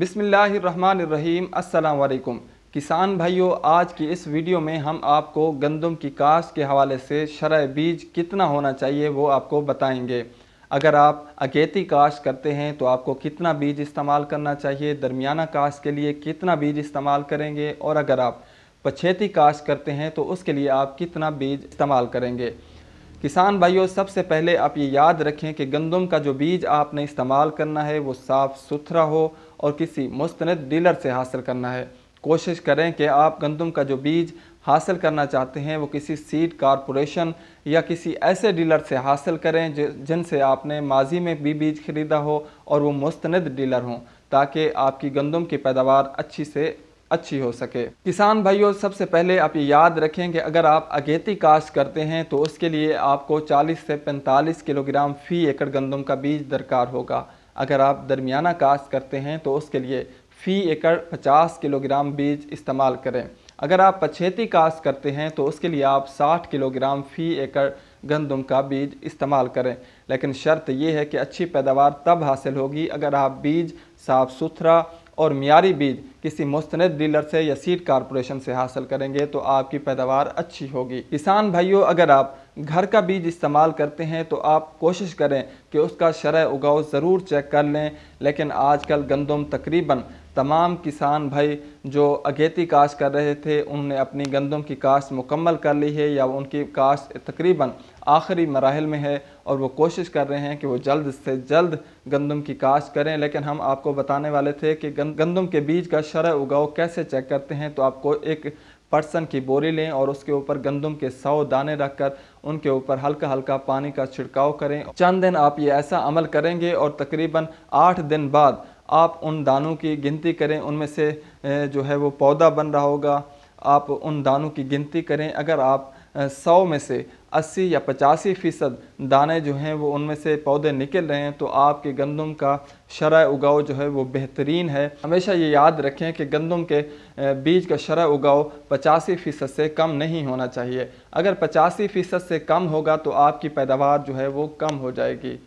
बिसमीम् अल्लाम किसान भाइयों आज की इस वीडियो में हम आपको गंदम की काश के हवाले से शरह बीज कितना होना चाहिए वो आपको बताएंगे अगर आप अकेती काश करते हैं तो आपको कितना बीज इस्तेमाल करना चाहिए दरमियाना काश के लिए कितना बीज इस्तेमाल करेंगे और अगर आप पछेती काश करते हैं तो उसके लिए आप कितना बीज इस्तेमाल करेंगे किसान भाइयों सबसे पहले आप ये याद रखें कि गंदम का जो बीज आपने इस्तेमाल करना है वो साफ़ सुथरा हो और किसी मुस्तंद डीलर से हासिल करना है कोशिश करें कि आप गंदम का जो बीज हासिल करना चाहते हैं वो किसी सीड कॉरपोरेशन या किसी ऐसे डीलर से हासिल करें जिनसे आपने माजी में भी बीज ख़रीदा हो और वो मुस्तंद डीलर हों ताकि आपकी गंदम की पैदावार अच्छी से अच्छी हो सके किसान भाइयों सबसे पहले आप ये याद रखें कि अगर आप अगेती काश्त करते हैं तो उसके लिए आपको 40 से 45 किलोग्राम फ़ी एकड़ गंदम का बीज दरकार होगा अगर आप दरमियाना काश्त करते हैं तो उसके लिए फ़ी एकड़ पचास किलोग्राम बीज इस्तेमाल करें अगर आप पछेती काश्त करते हैं तो उसके लिए आप साठ किलोग्राम फ़ी एकड़ गंदम का बीज इस्तेमाल करें लेकिन शर्त यह है कि अच्छी पैदावार तब हासिल होगी अगर आप बीज साफ़ सुथरा और मीरी बीज किसी मुस्तंद डीलर से या सीड कारपोरेशन से हासिल करेंगे तो आपकी पैदावार अच्छी होगी किसान भाइयों अगर आप घर का बीज इस्तेमाल करते हैं तो आप कोशिश करें कि उसका शरह उगाओ ज़रूर चेक कर लें लेकिन आजकल गंदम तकरीबन तमाम किसान भाई जो अगेती काश कर रहे थे उन्होंने अपनी गंदम की काश्त मुकम्मल कर ली है या उनकी काश तकरीबन आखिरी मराहल में है और वो कोशिश कर रहे हैं कि वो जल्द से जल्द गंदम की काश्त करें लेकिन हम आपको बताने वाले थे कि गंदम के बीज का शरह उगाओ कैसे चेक करते हैं तो आपको एक पर्सन की बोरी लें और उसके ऊपर गंदम के सौ दाने रखकर उनके ऊपर हल्का हल्का पानी का छिड़काव करें चंद दिन आप ये ऐसा अमल करेंगे और तकरीबन आठ दिन बाद आप उन दानों की गिनती करें उनमें से जो है वो पौधा बन रहा होगा आप उन दानों की गिनती करें अगर आप सौ में से अस्सी या पचासी फ़ीसद दाने जो हैं वो उनमें से पौधे निकल रहे हैं तो आपके गंदम का शरा उगाओ जो है वो बेहतरीन है हमेशा ये याद रखें कि गंदम के बीज का शरा उगाओ पचासी फ़ीसद से कम नहीं होना चाहिए अगर पचासी फ़ीसद से कम होगा तो आपकी पैदावार जो है वो कम हो जाएगी